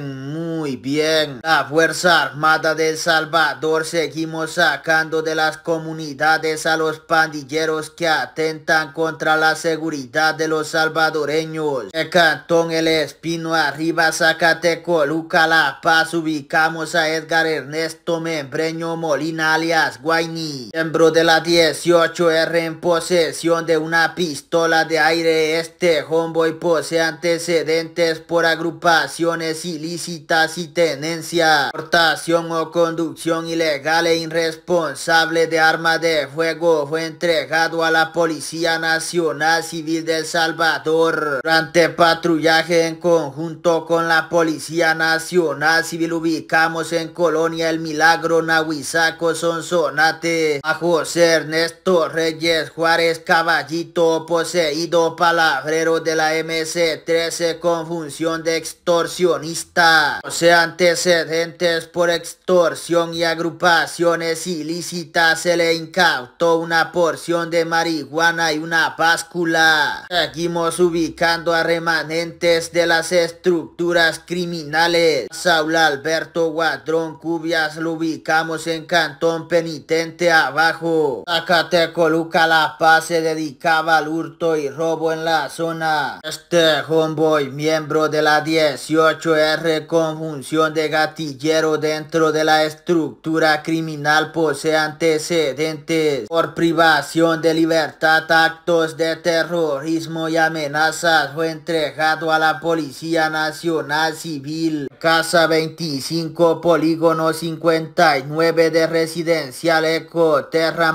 muy bien. a Fuerza Armada del Salvador seguimos sacando de las comunidades a los pandilleros que atentan contra la seguridad de los salvadoreños. El Cantón El Espino arriba Zacatecoluca La Paz ubicamos a Edgar Ernesto Membreño Molina alias Guaini, miembro de la 18R en posesión de una pistola de aire. Este homeboy posee antecedentes por agrupaciones ilícitas y tenencia, portación o conducción ilegal e irresponsable de arma de fuego fue entregado a la Policía Nacional Civil de El Salvador durante patrullaje en conjunto con la Policía Nacional Civil ubicamos en Colonia El Milagro Nahuizaco Sonsonate a José Ernesto Reyes Juárez Caballito poseído palabrero de la MC13 con función de extorsión extorsionista. O sea, antecedentes por extorsión y agrupaciones ilícitas se le incautó una porción de marihuana y una báscula. Seguimos ubicando a remanentes de las estructuras criminales. Saúl Alberto Guadrón Cubias lo ubicamos en Cantón Penitente abajo. Acá te coloca La Paz se dedicaba al hurto y robo en la zona. Este homeboy miembro de la 18 r con función de gatillero dentro de la estructura criminal posee antecedentes por privación de libertad, actos de terrorismo y amenazas. Fue entregado a la Policía Nacional Civil. Casa 25, Polígono 59 de Residencial Eco, Terra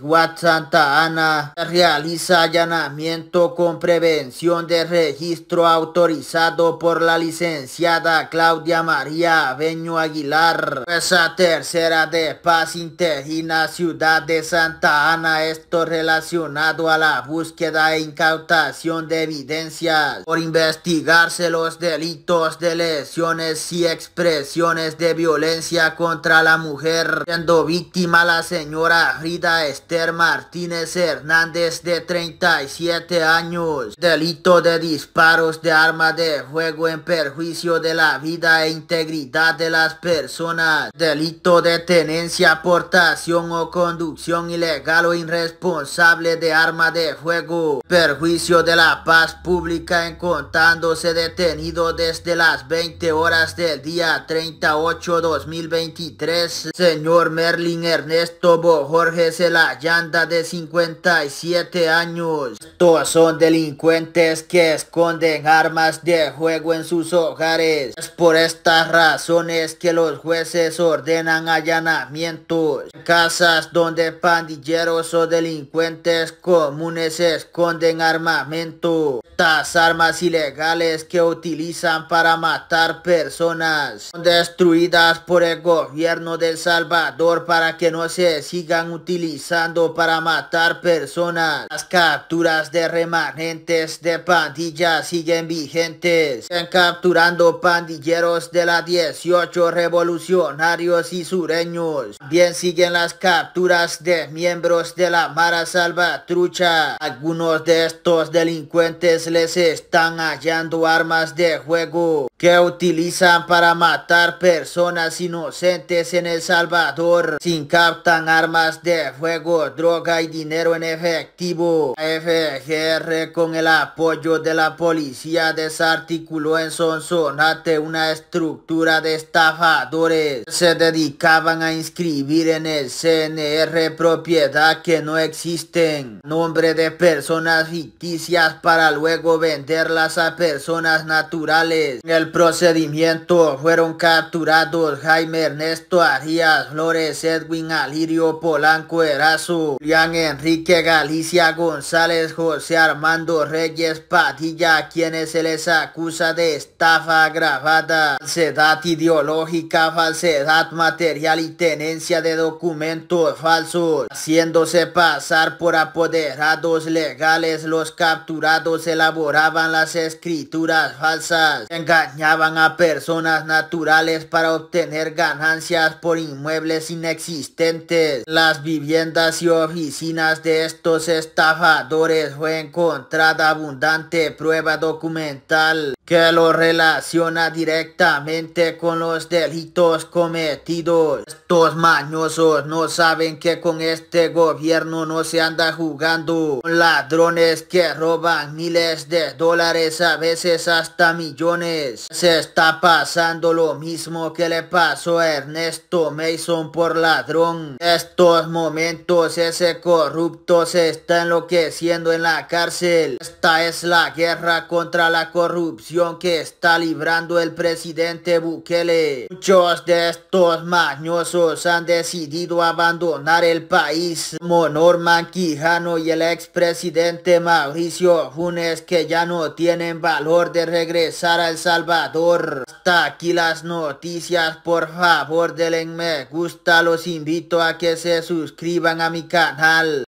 guat Santa Ana. Realiza allanamiento con prevención de registro autorizado por la licencia licenciada Claudia María Aveño Aguilar, Esa tercera de paz interina ciudad de Santa Ana, esto relacionado a la búsqueda e incautación de evidencias por investigarse los delitos de lesiones y expresiones de violencia contra la mujer, siendo víctima la señora Rita Esther Martínez Hernández de 37 años, delito de disparos de arma de fuego en perjuicio perjuicio de la vida e integridad de las personas. Delito de tenencia, aportación o conducción ilegal o irresponsable de arma de fuego. Perjuicio de la paz pública encontrándose detenido desde las 20 horas del día 38-2023. Señor Merlin Ernesto Jorge Celayanda de 57 años. Estos son delincuentes que esconden armas de juego en sus ojos es por estas razones que los jueces ordenan allanamientos en casas donde pandilleros o delincuentes comunes esconden armamento. Estas armas ilegales que utilizan para matar personas son destruidas por el gobierno del Salvador para que no se sigan utilizando para matar personas. Las capturas de remanentes de pandillas siguen vigentes. en capturas pandilleros de la 18 revolucionarios y sureños. Bien siguen las capturas de miembros de la Mara Salvatrucha. Algunos de estos delincuentes les están hallando armas de juego que utilizan para matar personas inocentes en El Salvador. Sin captan armas de fuego, droga y dinero en efectivo. FGR con el apoyo de la policía desarticuló en Sons sonate una estructura de estafadores. Se dedicaban a inscribir en el CNR propiedad que no existen. Nombre de personas ficticias para luego venderlas a personas naturales. En el procedimiento fueron capturados Jaime Ernesto Arias Flores, Edwin Alirio Polanco Erazo, Julián Enrique Galicia González, José Armando Reyes Padilla, quienes se les acusa de estar falsedad ideológica, falsedad material y tenencia de documentos falsos, haciéndose pasar por apoderados legales, los capturados elaboraban las escrituras falsas, engañaban a personas naturales para obtener ganancias por inmuebles inexistentes. Las viviendas y oficinas de estos estafadores fue encontrada abundante prueba documental que lo relaciona directamente con los delitos cometidos. Estos mañosos no saben que con este gobierno no se anda jugando. Ladrones que roban miles de dólares, a veces hasta millones. Se está pasando lo mismo que le pasó a Ernesto Mason por ladrón. estos momentos ese corrupto se está enloqueciendo en la cárcel. Esta es la guerra contra la corrupción que está librando el presidente Bukele. Muchos de estos mañosos han decidido abandonar el país. Monorman Quijano y el expresidente Mauricio Funes que ya no tienen valor de regresar a El Salvador. Hasta aquí las noticias. Por favor denle me gusta. Los invito a que se suscriban a mi canal.